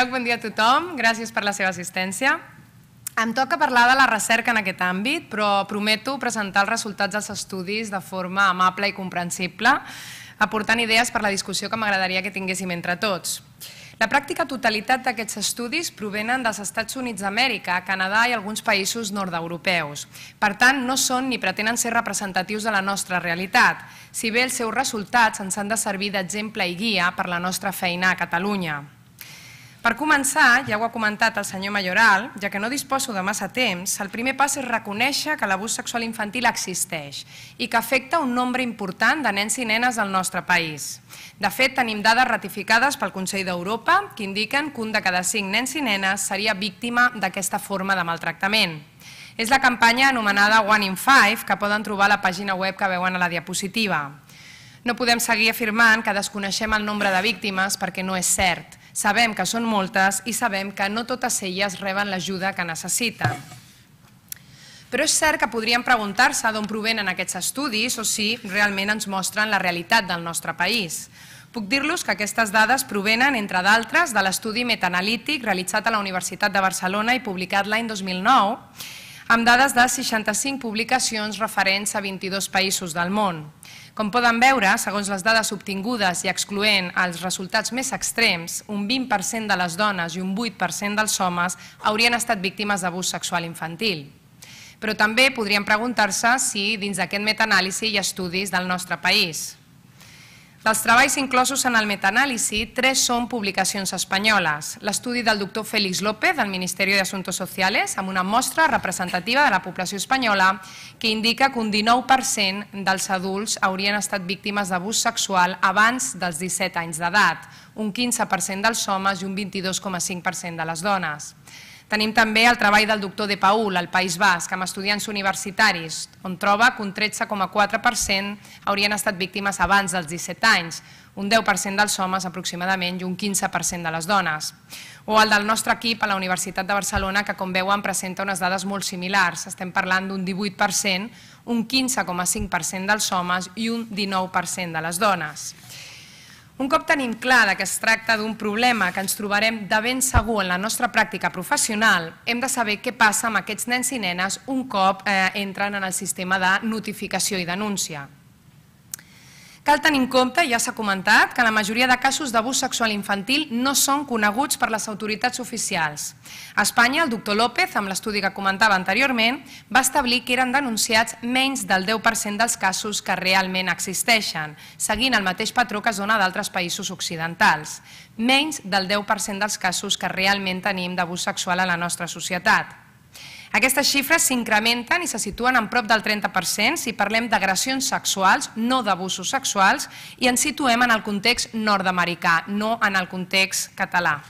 lloc, bon dia a tothom. Gràcies per la seva assistència. Em toca parlar de la recerca en aquest àmbit, però prometo presentar els resultats dels estudis de forma amable i comprensible, aportant idees per la discussió que m'agradaria que tinguéssim entre tots. La pràctica totalitat d'aquests estudis provenen dels Estats Units d'Amèrica, Canadà i alguns països nord-europeus. Per tant, no són ni pretenen ser representatius de la nostra realitat, si bé els seus resultats ens han de servir d'exemple i guia per la nostra feina a Catalunya. Per començar, ja ho ha comentat el senyor Mayoral, ja que no disposo de massa temps, el primer pas és reconèixer que l'abús sexual infantil existeix i que afecta un nombre important de nens i nenes del nostre país. De fet, tenim dades ratificades pel Consell d'Europa que indiquen que un de cada cinc nens i nenes seria víctima d'aquesta forma de maltractament. És la campanya anomenada One in Five que poden trobar a la pàgina web que veuen a la diapositiva. No podem seguir afirmant que desconeixem el nombre de víctimes perquè no és cert Sabem que són moltes i sabem que no totes elles reben l'ajuda que necessiten. Però és cert que podríem preguntar-se d'on provenen aquests estudis o si realment ens mostren la realitat del nostre país. Puc dir-los que aquestes dades provenen, entre d'altres, de l'estudi metanalític realitzat a la Universitat de Barcelona i publicat l'any 2009, amb dades de 65 publicacions referents a 22 països del món. Com poden veure, segons les dades obtingudes i excloent els resultats més extrems, un 20% de les dones i un 8% dels homes haurien estat víctimes d'abús sexual infantil. Però també podrien preguntar-se si dins d'aquest metanàlisi hi ha estudis del nostre país. Dels treballs inclosos en el metanàlisi, tres són publicacions espanyoles. L'estudi del doctor Félix López, del Ministeri d'Assumptes Sociales, amb una mostra representativa de la població espanyola que indica que un 19% dels adults haurien estat víctimes d'abús sexual abans dels 17 anys d'edat, un 15% dels homes i un 22,5% de les dones. Tenim també el treball del doctor De Paul al País Basc amb estudiants universitaris, on troba que un 13,4% haurien estat víctimes abans dels 17 anys, un 10% dels homes aproximadament i un 15% de les dones. O el del nostre equip a la Universitat de Barcelona, que com veuen presenta unes dades molt similars. Estem parlant d'un 18%, un 15,5% dels homes i un 19% de les dones. Un cop tenim clar que es tracta d'un problema que ens trobarem de ben segur en la nostra pràctica professional, hem de saber què passa amb aquests nens i nenes un cop eh, entren en el sistema de notificació i denúncia. Cal tenir en compte, ja s'ha comentat, que la majoria de casos d'abús sexual infantil no són coneguts per les autoritats oficials. A Espanya, el doctor López, amb l'estudi que comentava anteriorment, va establir que eren denunciats menys del 10% dels casos que realment existeixen, seguint el mateix patró que es dona d'altres països occidentals. Menys del 10% dels casos que realment tenim d'abús sexual a la nostra societat. Aquestes xifres s'incrementen i se situen en prop del 30% si parlem d'agressions sexuals, no d'abusos sexuals, i ens situem en el context nord-americà, no en el context català.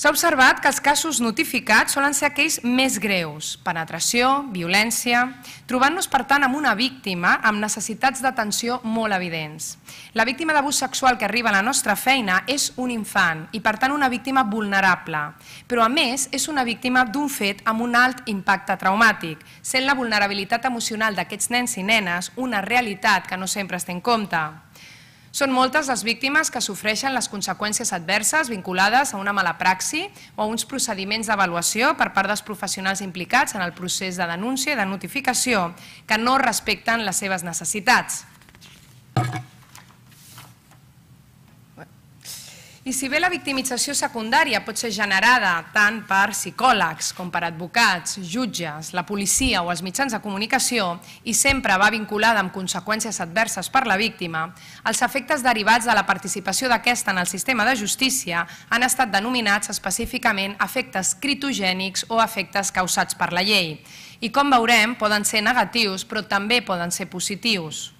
S'ha observat que els casos notificats solen ser aquells més greus, penetració, violència, trobant-nos per tant amb una víctima amb necessitats d'atenció molt evidents. La víctima d'abús sexual que arriba a la nostra feina és un infant i per tant una víctima vulnerable, però a més és una víctima d'un fet amb un alt impacte traumàtic, sent la vulnerabilitat emocional d'aquests nens i nenes una realitat que no sempre es té en compte. Són moltes les víctimes que sofreixen les conseqüències adverses vinculades a una mala praxi o a uns procediments d'avaluació per part dels professionals implicats en el procés de denúncia i de notificació que no respecten les seves necessitats. I si bé la victimització secundària pot ser generada tant per psicòlegs com per advocats, jutges, la policia o els mitjans de comunicació i sempre va vinculada amb conseqüències adverses per la víctima, els efectes derivats de la participació d'aquesta en el sistema de justícia han estat denominats específicament efectes critogènics o efectes causats per la llei i com veurem poden ser negatius però també poden ser positius.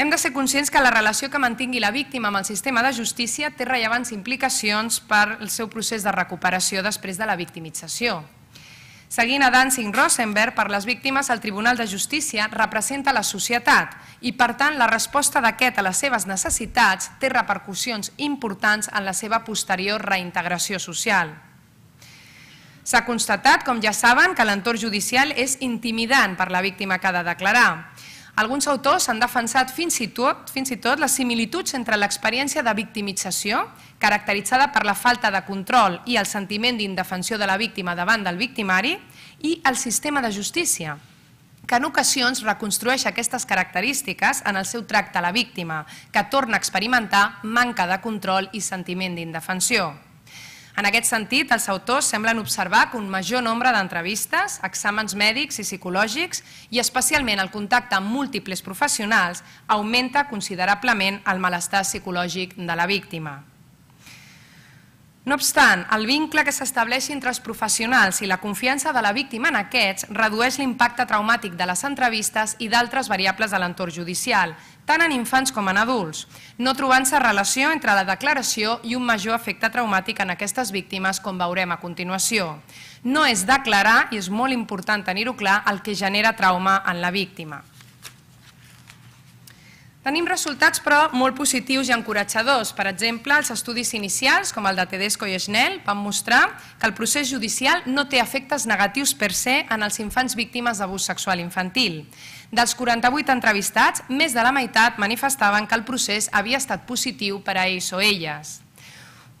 Hem de ser conscients que la relació que mantingui la víctima amb el sistema de justícia té rellevants implicacions per al seu procés de recuperació després de la victimització. Seguint a Dancing-Rosenberg, per les víctimes el Tribunal de Justícia representa la societat i, per tant, la resposta d'aquest a les seves necessitats té repercussions importants en la seva posterior reintegració social. S'ha constatat, com ja saben, que l'entorn judicial és intimidant per la víctima que ha de declarar. Alguns autors han defensat fins i tot, fins i tot les similituds entre l'experiència de victimització, caracteritzada per la falta de control i el sentiment d'indefensió de la víctima davant del victimari, i el sistema de justícia, que en ocasions reconstrueix aquestes característiques en el seu tracte a la víctima, que torna a experimentar manca de control i sentiment d'indefensió. En aquest sentit, els autors semblen observar que un major nombre d'entrevistes, exàmens mèdics i psicològics i especialment el contacte amb múltiples professionals augmenta considerablement el malestar psicològic de la víctima. No obstant, el vincle que s'estableix entre els professionals i la confiança de la víctima en aquests redueix l'impacte traumàtic de les entrevistes i d'altres variables de l'entorn judicial, tant en infants com en adults, no trobant-se relació entre la declaració i un major efecte traumàtic en aquestes víctimes, com veurem a continuació. No és declarar, i és molt important tenir-ho clar, el que genera trauma en la víctima. Tenim resultats, però, molt positius i encoratjadors. Per exemple, els estudis inicials, com el de Tedesco i Schnell, van mostrar que el procés judicial no té efectes negatius per se en els infants víctimes d'abús sexual infantil. Dels 48 entrevistats, més de la meitat manifestaven que el procés havia estat positiu per a ells o elles.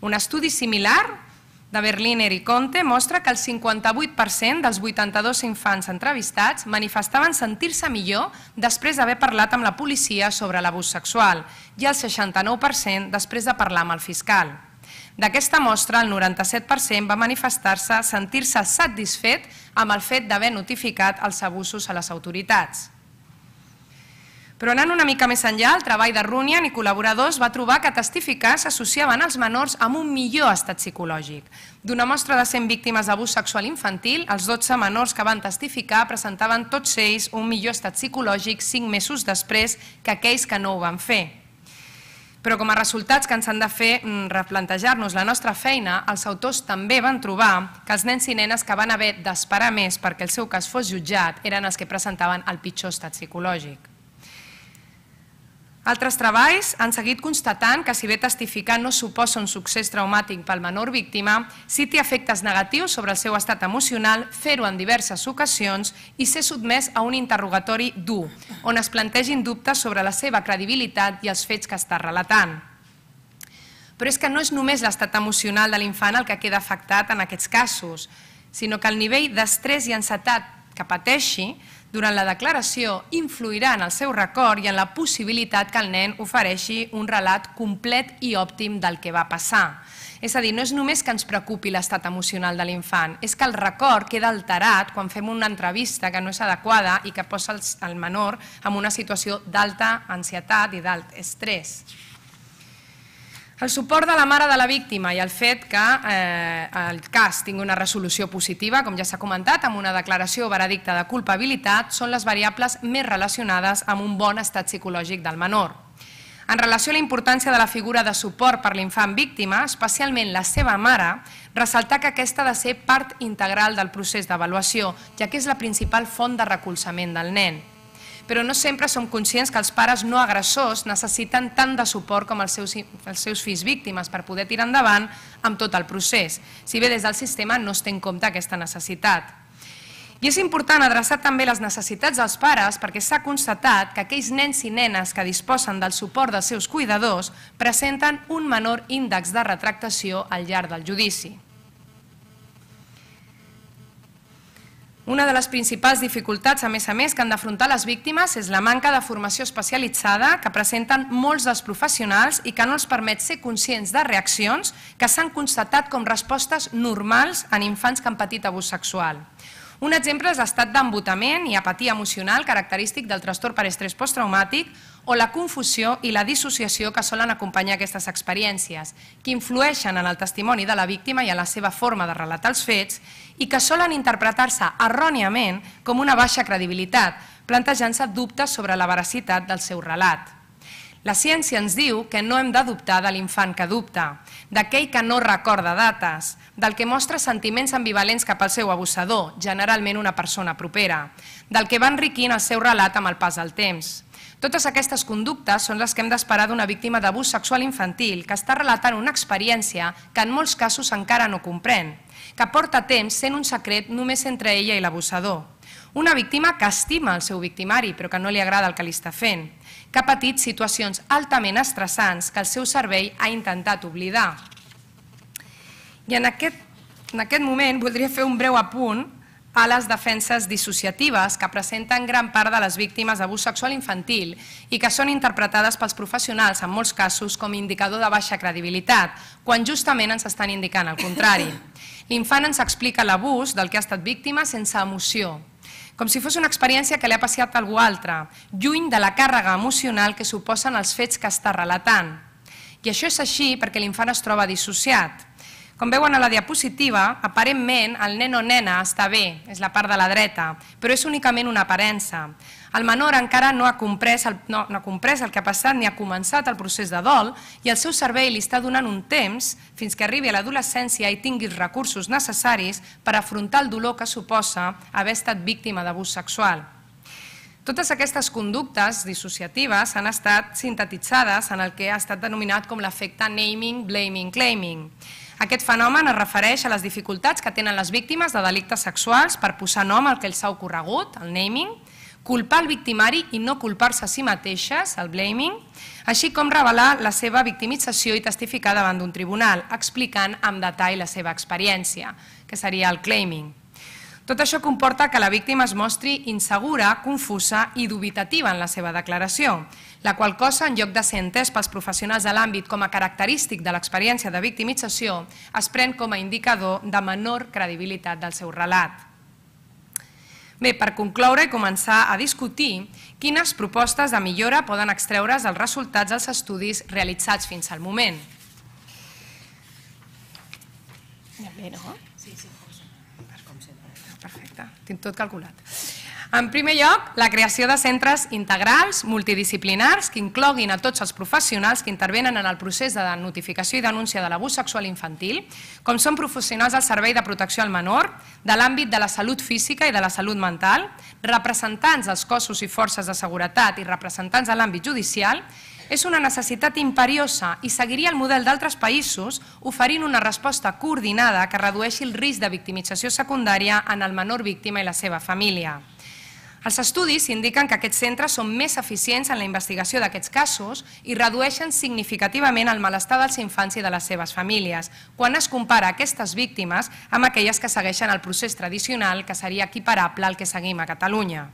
Un estudi similar de Berliner i Conte mostra que el 58% dels 82 infants entrevistats manifestaven sentir-se millor després d'haver parlat amb la policia sobre l'abús sexual i el 69% després de parlar amb el fiscal. D'aquesta mostra, el 97% va manifestar-se sentir-se satisfet amb el fet d'haver notificat els abusos a les autoritats. Però anant una mica més enllà, el treball de Runyan i col·laboradors va trobar que testificar s'associaven els menors amb un millor estat psicològic. D'una mostra de 100 víctimes d'abús sexual infantil, els 12 menors que van testificar presentaven tots ells un millor estat psicològic 5 mesos després que aquells que no ho van fer. Però com a resultats que ens han de fer mm, replantejar-nos la nostra feina, els autors també van trobar que els nens i nenes que van haver d'esperar més perquè el seu cas fos jutjat eren els que presentaven el pitjor estat psicològic. Altres treballs han seguit constatant que si bé testificar no suposa un succés traumàtic pel menor víctima, sí té efectes negatius sobre el seu estat emocional, fer-ho en diverses ocasions i ser sotmès a un interrogatori dur, on es plantegin dubtes sobre la seva credibilitat i els fets que està relatant. Però és que no és només l'estat emocional de l'infant el que queda afectat en aquests casos, sinó que el nivell d'estrès i ansietat que pateixi durant la declaració influirà en el seu record i en la possibilitat que el nen ofereixi un relat complet i òptim del que va passar. És a dir, no és només que ens preocupi l'estat emocional de l'infant, és que el record queda alterat quan fem una entrevista que no és adequada i que posa el menor en una situació d'alta ansietat i d'alt estrès. El suport de la mare de la víctima i el fet que eh, el cas tingui una resolució positiva, com ja s'ha comentat, amb una declaració o veredicte de culpabilitat, són les variables més relacionades amb un bon estat psicològic del menor. En relació a la importància de la figura de suport per l'infant víctima, especialment la seva mare, ressaltar que aquesta ha de ser part integral del procés d'avaluació, ja que és la principal font de recolzament del nen però no sempre som conscients que els pares no agressors necessiten tant de suport com els seus, els seus fills víctimes per poder tirar endavant amb tot el procés, si bé des del sistema no es té en compte aquesta necessitat. I és important adreçar també les necessitats dels pares perquè s'ha constatat que aquells nens i nenes que disposen del suport dels seus cuidadors presenten un menor índex de retractació al llarg del judici. Una de les principals dificultats, a més a més, que han d'afrontar les víctimes és la manca de formació especialitzada que presenten molts dels professionals i que no els permet ser conscients de reaccions que s'han constatat com respostes normals en infants que han patit abús sexual. Un exemple és l'estat d'embotament i apatia emocional característic del trastorn per estrès posttraumàtic o la confusió i la dissociació que solen acompanyar aquestes experiències, que influeixen en el testimoni de la víctima i en la seva forma de relatar els fets i que solen interpretar-se erròniament com una baixa credibilitat, plantejant-se dubtes sobre la veracitat del seu relat. La ciència ens diu que no hem de dubtar de l'infant que dubta, d'aquell que no recorda dates, del que mostra sentiments ambivalents cap al seu abusador, generalment una persona propera, del que va enriquint el seu relat amb el pas del temps. Totes aquestes conductes són les que hem d'esperar d'una víctima d'abús sexual infantil que està relatant una experiència que en molts casos encara no comprèn, que porta temps sent un secret només entre ella i l'abusador. Una víctima que estima el seu victimari, però que no li agrada el que li està fent. Que ha patit situacions altament estressants que el seu cervell ha intentat oblidar. I en aquest, en aquest moment voldria fer un breu apunt a les defenses dissociatives que presenten gran part de les víctimes d'abús sexual infantil i que són interpretades pels professionals, en molts casos, com a indicador de baixa credibilitat, quan justament ens estan indicant el contrari. L'infant ens explica l'abús del que ha estat víctima sense emoció, com si fos una experiència que li ha passat a algú altre, lluny de la càrrega emocional que suposen els fets que està relatant. I això és així perquè l'infant es troba dissociat, com veuen a la diapositiva, aparentment el nen o nena està bé, és la part de la dreta, però és únicament una aparença. El menor encara no ha comprès el, no, no ha comprès el que ha passat ni ha començat el procés de dol i el seu cervell li està donant un temps fins que arribi a l'adolescència i tingui els recursos necessaris per afrontar el dolor que suposa haver estat víctima d'abús sexual. Totes aquestes conductes dissociatives han estat sintetitzades en el que ha estat denominat com l'efecte naming, blaming, claiming. Aquest fenomen es refereix a les dificultats que tenen les víctimes de delictes sexuals per posar nom al que els ha ocorregut, el naming, culpar el victimari i no culpar-se a si mateixes, el blaming, així com revelar la seva victimització i testificar davant d'un tribunal, explicant amb detall la seva experiència, que seria el claiming. Tot això comporta que la víctima es mostri insegura, confusa i dubitativa en la seva declaració, la qual cosa, en lloc de ser entès pels professionals de l'àmbit com a característic de l'experiència de victimització, es pren com a indicador de menor credibilitat del seu relat. Bé, per concloure i començar a discutir quines propostes de millora poden extreure's els resultats dels estudis realitzats fins al moment. Ja bé, no? tinc tot calculat. En primer lloc, la creació de centres integrals, multidisciplinars, que incloguin a tots els professionals que intervenen en el procés de notificació i denúncia de l'abús sexual infantil, com són professionals del Servei de Protecció al Menor, de l'àmbit de la salut física i de la salut mental, representants dels cossos i forces de seguretat i representants de l'àmbit judicial, és una necessitat imperiosa i seguiria el model d'altres països oferint una resposta coordinada que redueixi el risc de victimització secundària en el menor víctima i la seva família. Els estudis indiquen que aquests centres són més eficients en la investigació d'aquests casos i redueixen significativament el malestar dels infants i de les seves famílies, quan es compara aquestes víctimes amb aquelles que segueixen el procés tradicional, que seria equiparable al que seguim a Catalunya.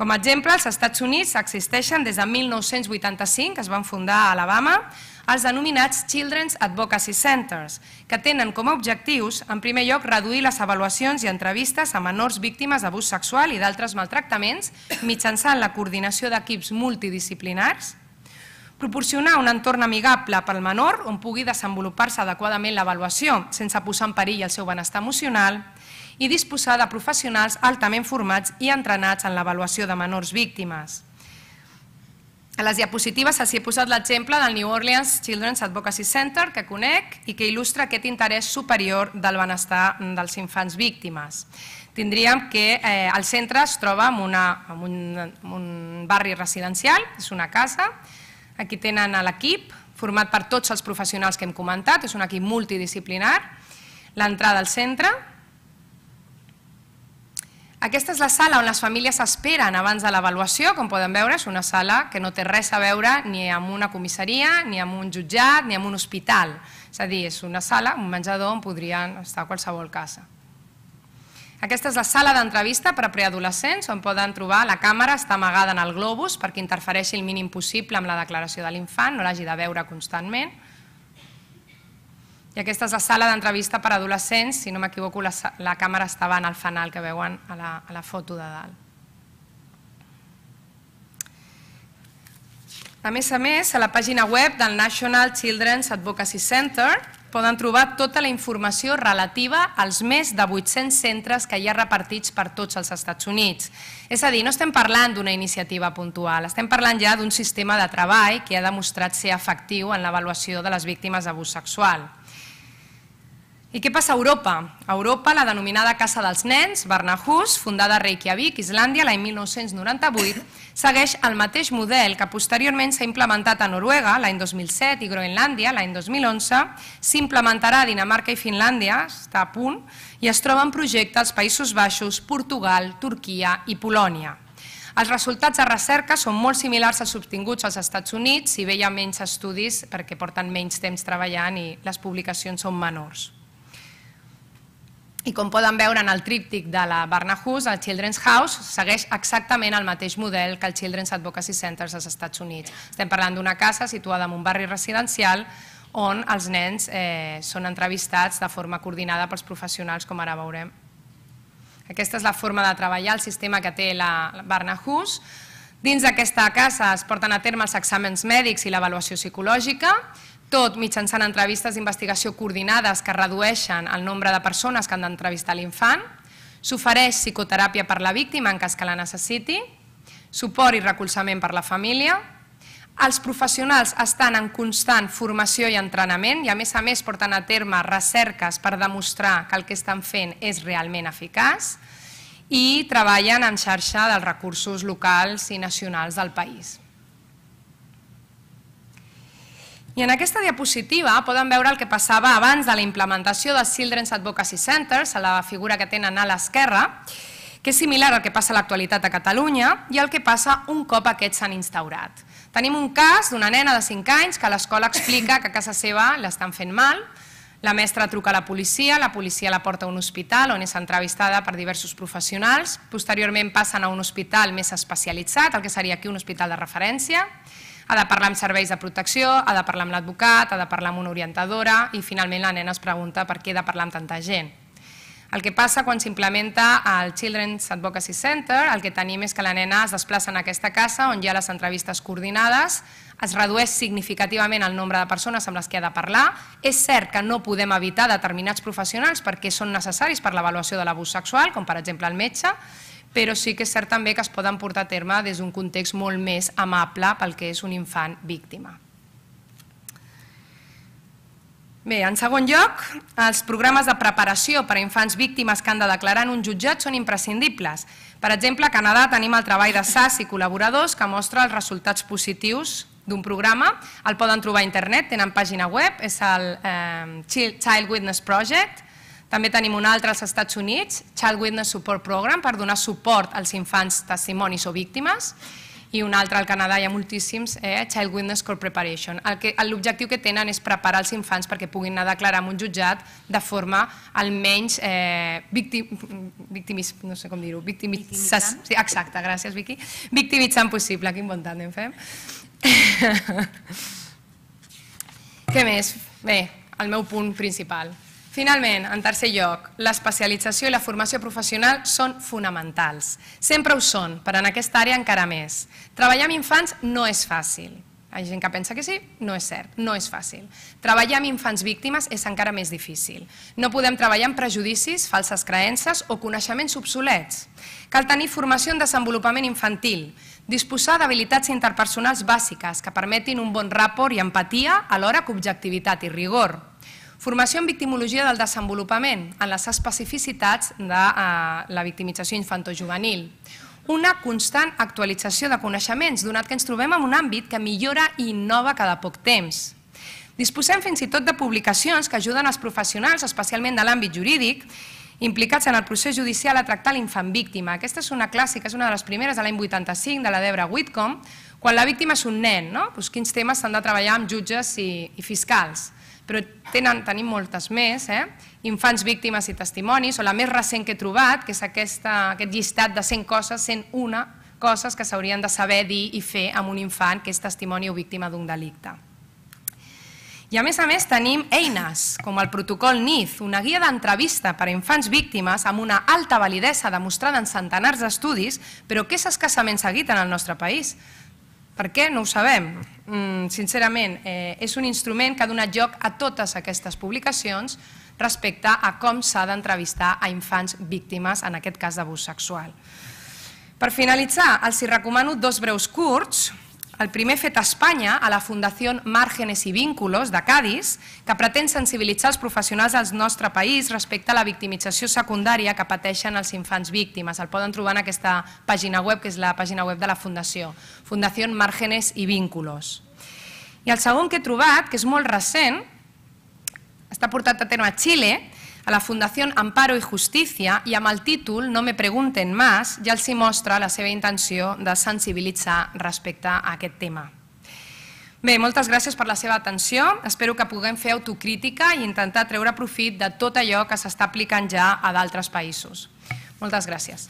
Com a exemple, als Estats Units existeixen des de 1985, es van fundar a Alabama, els denominats Children's Advocacy Centers, que tenen com a objectius, en primer lloc, reduir les avaluacions i entrevistes a menors víctimes d'abús sexual i d'altres maltractaments mitjançant la coordinació d'equips multidisciplinars, proporcionar un entorn amigable pel menor on pugui desenvolupar-se adequadament l'avaluació sense posar en perill el seu benestar emocional, i disposar de professionals altament formats i entrenats en l'avaluació de menors víctimes. A les diapositives s'hi ha posat l'exemple del New Orleans Children's Advocacy Center, que conec i que il·lustra aquest interès superior del benestar dels infants víctimes. Tindríem que eh, el centre es troba en, una, en, un, en un barri residencial, és una casa, aquí tenen l'equip, format per tots els professionals que hem comentat, és un equip multidisciplinar, l'entrada al centre, aquesta és la sala on les famílies esperen abans de l'avaluació, com podem veure, és una sala que no té res a veure ni amb una comissaria, ni amb un jutjat, ni amb un hospital. És a dir, és una sala, un menjador on podrien estar qualsevol casa. Aquesta és la sala d'entrevista per a preadolescents, on poden trobar la càmera, està amagada en el globus perquè interfereixi el mínim possible amb la declaració de l'infant, no l'hagi de veure constantment. I aquesta és la sala d'entrevista per a adolescents, si no m'equivoco la, la càmera estava en el fanal que veuen a la, a la foto de dalt. A més a més, a la pàgina web del National Children's Advocacy Center poden trobar tota la informació relativa als més de 800 centres que hi ha repartits per tots els Estats Units. És a dir, no estem parlant d'una iniciativa puntual, estem parlant ja d'un sistema de treball que ha demostrat ser efectiu en l'avaluació de les víctimes d'abús sexual. I què passa a Europa? A Europa, la denominada Casa dels Nens, Barnahus, fundada a Reykjavik, Islàndia, l'any 1998, segueix el mateix model que posteriorment s'ha implementat a Noruega l'any 2007 i Groenlàndia l'any 2011, s'implementarà a Dinamarca i Finlàndia, està a punt, i es troba en projecte als Països Baixos, Portugal, Turquia i Polònia. Els resultats de recerca són molt similars als obtinguts als Estats Units, si bé hi ha menys estudis perquè porten menys temps treballant i les publicacions són menors. I com poden veure en el tríptic de la Hus, el Children's House segueix exactament el mateix model que el Children's Advocacy Centers als Estats Units. Estem parlant d'una casa situada en un barri residencial on els nens eh, són entrevistats de forma coordinada pels professionals, com ara veurem. Aquesta és la forma de treballar, el sistema que té la Hus. Dins d'aquesta casa es porten a terme els exàmens mèdics i l'avaluació psicològica, tot mitjançant entrevistes d'investigació coordinades que redueixen el nombre de persones que han d'entrevistar l'infant, s'ofereix psicoteràpia per la víctima en cas que la necessiti, suport i recolzament per la família, els professionals estan en constant formació i entrenament i a més a més porten a terme recerques per demostrar que el que estan fent és realment eficaç i treballen en xarxa dels recursos locals i nacionals del país. I en aquesta diapositiva poden veure el que passava abans de la implementació dels Children's Advocacy Centers, a la figura que tenen a l'esquerra, que és similar al que passa a l'actualitat a Catalunya i el que passa un cop aquests s'han instaurat. Tenim un cas d'una nena de 5 anys que a l'escola explica que a casa seva l'estan fent mal, la mestra truca a la policia, la policia la porta a un hospital on és entrevistada per diversos professionals, posteriorment passen a un hospital més especialitzat, el que seria aquí un hospital de referència, ha de parlar amb serveis de protecció, ha de parlar amb l'advocat, ha de parlar amb una orientadora i finalment la nena es pregunta per què ha de parlar amb tanta gent. El que passa quan s'implementa el Children's Advocacy Center, el que tenim és que la nena es desplaça en aquesta casa on hi ha les entrevistes coordinades, es redueix significativament el nombre de persones amb les que ha de parlar. És cert que no podem evitar determinats professionals perquè són necessaris per l'avaluació de l'abús sexual, com per exemple el metge, però sí que és cert també que es poden portar a terme des d'un context molt més amable pel que és un infant víctima. Bé, en segon lloc, els programes de preparació per a infants víctimes que han de declarar en un jutjat són imprescindibles. Per exemple, a Canadà tenim el treball de SAS i col·laboradors que mostra els resultats positius d'un programa. El poden trobar a internet, tenen pàgina web, és el eh, Child Witness Project, també tenim un altre als Estats Units, Child Witness Support Program, per donar suport als infants testimonis o víctimes, i un altre al Canadà, hi ha moltíssims, eh, Child Witness Court Preparation. L'objectiu que, que tenen és preparar els infants perquè puguin anar a declarar en un jutjat de forma almenys eh, victim, victimis, no sé com dir-ho, victimitzant, sí, exacte, gràcies Vicky, victimitzant possible, quin bon tàndem fem. Què més? Bé, el meu punt principal. Finalment, en tercer lloc, l'especialització i la formació professional són fonamentals. Sempre ho són, però en aquesta àrea encara més. Treballar amb infants no és fàcil. Hi ha gent que pensa que sí, no és cert, no és fàcil. Treballar amb infants víctimes és encara més difícil. No podem treballar amb prejudicis, falses creences o coneixements obsolets. Cal tenir formació en desenvolupament infantil, disposar d'habilitats interpersonals bàsiques que permetin un bon ràpor i empatia alhora que objectivitat i rigor Formació en victimologia del desenvolupament, en les especificitats de eh, la victimització infantojuvenil. Una constant actualització de coneixements, donat que ens trobem en un àmbit que millora i innova cada poc temps. Disposem fins i tot de publicacions que ajuden els professionals, especialment de l'àmbit jurídic, implicats en el procés judicial a tractar l'infant víctima. Aquesta és una clàssica, és una de les primeres de l'any 85 de la Debra Whitcomb, quan la víctima és un nen, no? Doncs quins temes s'han de treballar amb jutges i, i fiscals però tenen, tenim moltes més, eh? infants, víctimes i testimonis, o la més recent que he trobat, que és aquesta, aquest llistat de 100 coses, 101 coses que s'haurien de saber dir i fer amb un infant que és testimoni o víctima d'un delicte. I a més a més tenim eines, com el protocol NIF, una guia d'entrevista per a infants víctimes amb una alta validesa demostrada en centenars d'estudis, però que és escassament seguit en el nostre país. Per què? No ho sabem. Mm, sincerament, eh, és un instrument que ha donat lloc a totes aquestes publicacions respecte a com s'ha d'entrevistar a infants víctimes, en aquest cas d'abús sexual. Per finalitzar, els hi recomano dos breus curts, el primer fet a Espanya a la Fundació Márgenes i Vínculos de Cádiz, que pretén sensibilitzar els professionals del nostre país respecte a la victimització secundària que pateixen els infants víctimes. El poden trobar en aquesta pàgina web, que és la pàgina web de la Fundació, Fundació Márgenes i Vínculos. I el segon que he trobat, que és molt recent, està portat a terme a Xile, a la Fundació Amparo i Justícia i amb el títol No me pregunten más ja els hi mostra la seva intenció de sensibilitzar respecte a aquest tema. Bé, moltes gràcies per la seva atenció. Espero que puguem fer autocrítica i intentar treure profit de tot allò que s'està aplicant ja a d'altres països. Moltes gràcies.